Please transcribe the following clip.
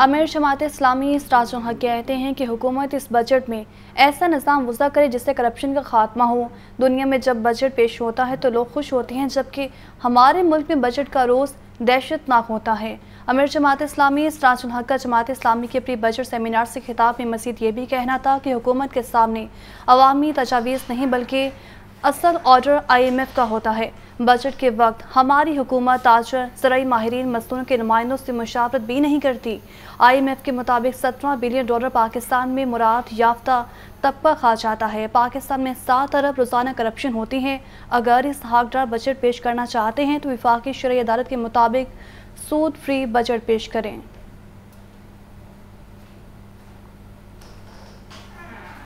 अमीर जमात इस्लामी स्टाजन हक कहते हैं कि हुकूमत इस बजट में ऐसा निज़ाम वज़ा करे जिससे करप्शन का खात्मा हो दुनिया में जब बजट पेश होता है तो लोग खुश होते हैं जबकि हमारे मुल्क में बजट का रोज़ दहशतनाक होता है अमीर जमात इस्लामी स्टाजन हक का जमात इस्लामी के प्री बजट सेमिनार से खिताब में मजीद ये भी कहना था कि हुकूमत के सामने अवामी तजावीज़ नहीं बल्कि असल ऑर्डर आई एम एफ का होता है बजट के वक्त हमारी हुकूमत ताजर जरिए माहरीन मजदूरों के नुमाइंदों से मुशावरत भी नहीं करती आई एम एफ के मुताबिक सत्रह बिलियन डॉलर पाकिस्तान में मुराद याफ्ता तबका खा जाता है पाकिस्तान में सात अरब रोज़ाना करप्शन होती है अगर इस हाकडार बजट पेश करना चाहते हैं तो विफाक शरा अदालत के मुताबिक सूद फ्री बजट पेश करें